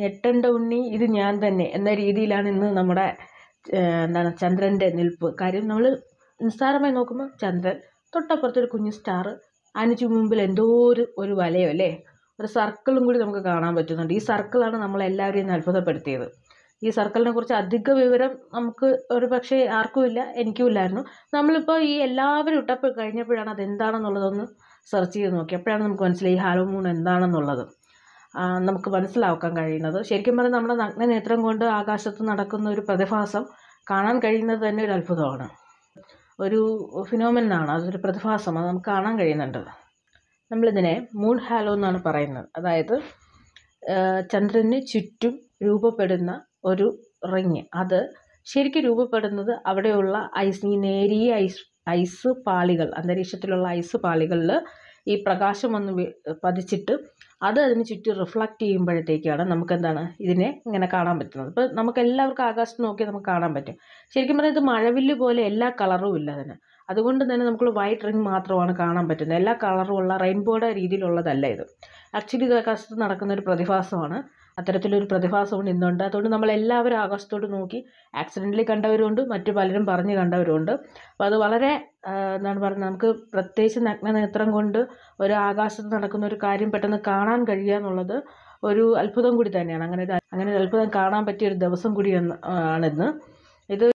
ഞെട്ടണ്ട ഉണ്ണി ഇത് ഞാൻ തന്നെ എന്ന രീതിയിലാണ് ഇന്ന് നമ്മുടെ എന്താണ് ചന്ദ്രൻ്റെ നിൽപ്പ് കാര്യം നമ്മൾ നിസ്സാരമായി നോക്കുമ്പോൾ ചന്ദ്രൻ തൊട്ടപ്പുറത്തൊരു കുഞ്ഞു സ്റ്റാർ അതിനു മുമ്പിൽ എന്തോ ഒരു ഒരു വലയോ അല്ലേ ഒരു സർക്കിളും കൂടി നമുക്ക് കാണാൻ പറ്റുന്നുണ്ട് ഈ സർക്കിളാണ് നമ്മളെല്ലാവരെയും അത്ഭുതപ്പെടുത്തിയത് ഈ സർക്കിളിനെ കുറിച്ച് അധിക വിവരം നമുക്ക് ഒരു പക്ഷേ ആർക്കുമില്ല എനിക്കും ഇല്ലായിരുന്നു നമ്മളിപ്പോൾ ഈ എല്ലാവരും ഇട്ടപ്പോൾ കഴിഞ്ഞപ്പോഴാണ് അതെന്താണെന്നുള്ളതൊന്ന് സെർച്ച് ചെയ്ത് നോക്കി അപ്പോഴാണ് നമുക്ക് മനസ്സിലായി ഹാലോ മൂൺ എന്താണെന്നുള്ളത് നമുക്ക് മനസ്സിലാക്കാൻ കഴിയുന്നത് ശരിക്കും പറഞ്ഞാൽ നമ്മുടെ നഗ്നനേത്രം കൊണ്ട് ആകാശത്ത് നടക്കുന്ന ഒരു പ്രതിഭാസം കാണാൻ കഴിയുന്നത് തന്നെ ഒരു അത്ഭുതമാണ് ഒരു ഫിനോമിനാണ് അതൊരു പ്രതിഭാസം അത് നമുക്ക് കാണാൻ കഴിയുന്നുണ്ട് നമ്മളിതിനെ മൂൺ ഹാലോ എന്നാണ് പറയുന്നത് അതായത് ചന്ദ്രന് ചുറ്റും രൂപപ്പെടുന്ന ഒരു റിങ് അത് ശരിക്കും രൂപപ്പെടുന്നത് അവിടെയുള്ള ഐസ് ഈ നേരിയ ഐസ് ഐസ് പാളികൾ അന്തരീക്ഷത്തിലുള്ള ഐസ് പാളികളിൽ ഈ പ്രകാശം ഒന്ന് പതിച്ചിട്ട് അത് അതിന് ചുറ്റും റിഫ്ലക്റ്റ് ചെയ്യുമ്പോഴത്തേക്കാണ് നമുക്ക് എന്താണ് ഇതിനെ ഇങ്ങനെ കാണാൻ പറ്റുന്നത് അപ്പോൾ നമുക്ക് എല്ലാവർക്കും ആകാശത്ത് നോക്കിയാൽ നമുക്ക് കാണാൻ പറ്റും ശരിക്കും പറഞ്ഞാൽ ഇത് മഴവില്ല് പോലെ എല്ലാ കളറും ഇല്ല അതിന് അതുകൊണ്ട് തന്നെ നമുക്ക് വൈറ്റ് റിങ് മാത്രമാണ് കാണാൻ പറ്റുന്നത് എല്ലാ കളറും ഉള്ള റെയിൻബോയുടെ രീതിയിലുള്ളതല്ല ഇത് ആക്ച്വലി ഇത് ആകാശത്ത് നടക്കുന്ന ഒരു പ്രതിഭാസമാണ് അത്തരത്തിലൊരു പ്രതിഭാസവും ഇന്നുണ്ട് അതുകൊണ്ട് നമ്മളെല്ലാവരും ആകാശത്തോട് നോക്കി ആക്സിഡൻ്റലി കണ്ടവരുമുണ്ട് മറ്റു പലരും പറഞ്ഞു കണ്ടവരുമുണ്ട് അപ്പോൾ അത് വളരെ എന്താണ് പറയുന്നത് നമുക്ക് പ്രത്യേകിച്ച് നഗ്നനേത്രം കൊണ്ട് ഒരു ആകാശത്ത് നടക്കുന്ന ഒരു കാര്യം പെട്ടെന്ന് കാണാൻ കഴിയുക എന്നുള്ളത് ഒരു അത്ഭുതം കൂടി തന്നെയാണ് അങ്ങനെ അങ്ങനെ ഒരു അത്ഭുതം കാണാൻ പറ്റിയ ഒരു ദിവസം കൂടിയാണ് ആണിന്ന് ഇത്